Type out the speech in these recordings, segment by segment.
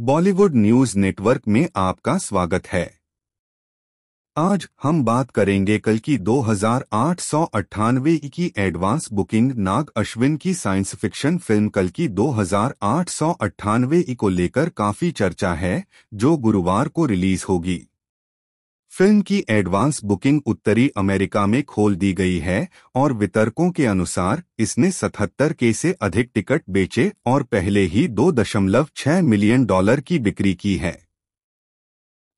Bollywood news network में आपका स्वागत है आज हम बात करेंगे कल की दो की एडवांस बुकिंग नाग अश्विन की साइंस फिक्शन फिल्म कल की दो को लेकर काफी चर्चा है जो गुरुवार को रिलीज होगी फिल्म की एडवांस बुकिंग उत्तरी अमेरिका में खोल दी गई है और वितरकों के अनुसार इसने 77 के से अधिक टिकट बेचे और पहले ही 2.6 मिलियन डॉलर की बिक्री की है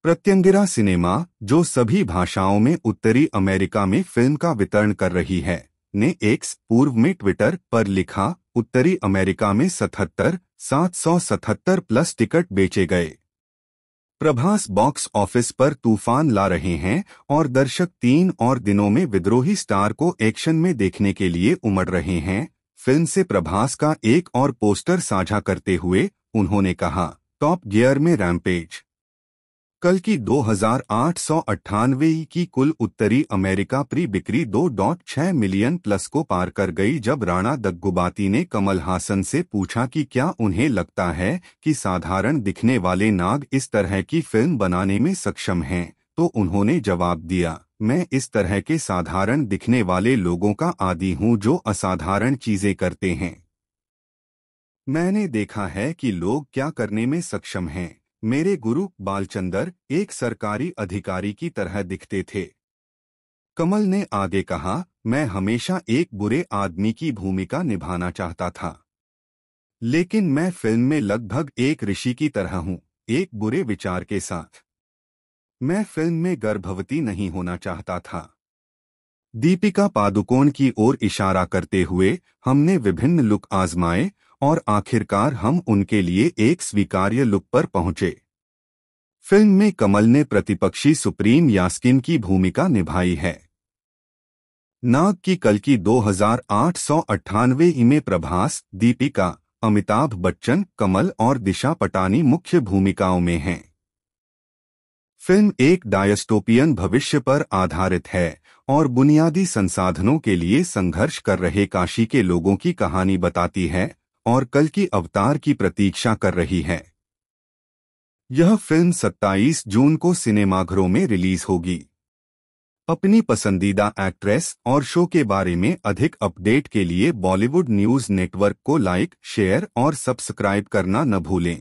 प्रत्यंगिरा सिनेमा जो सभी भाषाओं में उत्तरी अमेरिका में फिल्म का वितरण कर रही है ने एक पूर्व में ट्विटर पर लिखा उत्तरी अमेरिका में 77 777 प्लस टिकट बेचे गए प्रभास बॉक्स ऑफिस पर तूफान ला रहे हैं और दर्शक तीन और दिनों में विद्रोही स्टार को एक्शन में देखने के लिए उमड़ रहे हैं फिल्म से प्रभास का एक और पोस्टर साझा करते हुए उन्होंने कहा टॉप गियर में रैम्पेज कल की दो हजार आठ सौ अट्ठानवे की कुल उत्तरी अमेरिका प्री बिक्री दो डॉट मिलियन प्लस को पार कर गई जब राणा दग्गुबाती ने कमल हासन से पूछा कि क्या उन्हें लगता है कि साधारण दिखने वाले नाग इस तरह की फिल्म बनाने में सक्षम हैं तो उन्होंने जवाब दिया मैं इस तरह के साधारण दिखने वाले लोगों का आदि हूं जो असाधारण चीजें करते हैं मैंने देखा है कि लोग क्या करने में सक्षम हैं मेरे गुरु बालचंदर एक सरकारी अधिकारी की तरह दिखते थे कमल ने आगे कहा मैं हमेशा एक बुरे आदमी की भूमिका निभाना चाहता था लेकिन मैं फिल्म में लगभग एक ऋषि की तरह हूं एक बुरे विचार के साथ मैं फिल्म में गर्भवती नहीं होना चाहता था दीपिका पादुकोण की ओर इशारा करते हुए हमने विभिन्न लुक आजमाए और आखिरकार हम उनके लिए एक स्वीकार्य लुक पर पहुंचे फिल्म में कमल ने प्रतिपक्षी सुप्रीम यास्किन की भूमिका निभाई है नाग की कल की दो हजार में प्रभास दीपिका अमिताभ बच्चन कमल और दिशा पटानी मुख्य भूमिकाओं में हैं फिल्म एक डायस्टोपियन भविष्य पर आधारित है और बुनियादी संसाधनों के लिए संघर्ष कर रहे काशी के लोगों की कहानी बताती है और कल की अवतार की प्रतीक्षा कर रही है यह फिल्म 27 जून को सिनेमाघरों में रिलीज होगी अपनी पसंदीदा एक्ट्रेस और शो के बारे में अधिक अपडेट के लिए बॉलीवुड न्यूज नेटवर्क को लाइक शेयर और सब्सक्राइब करना न भूलें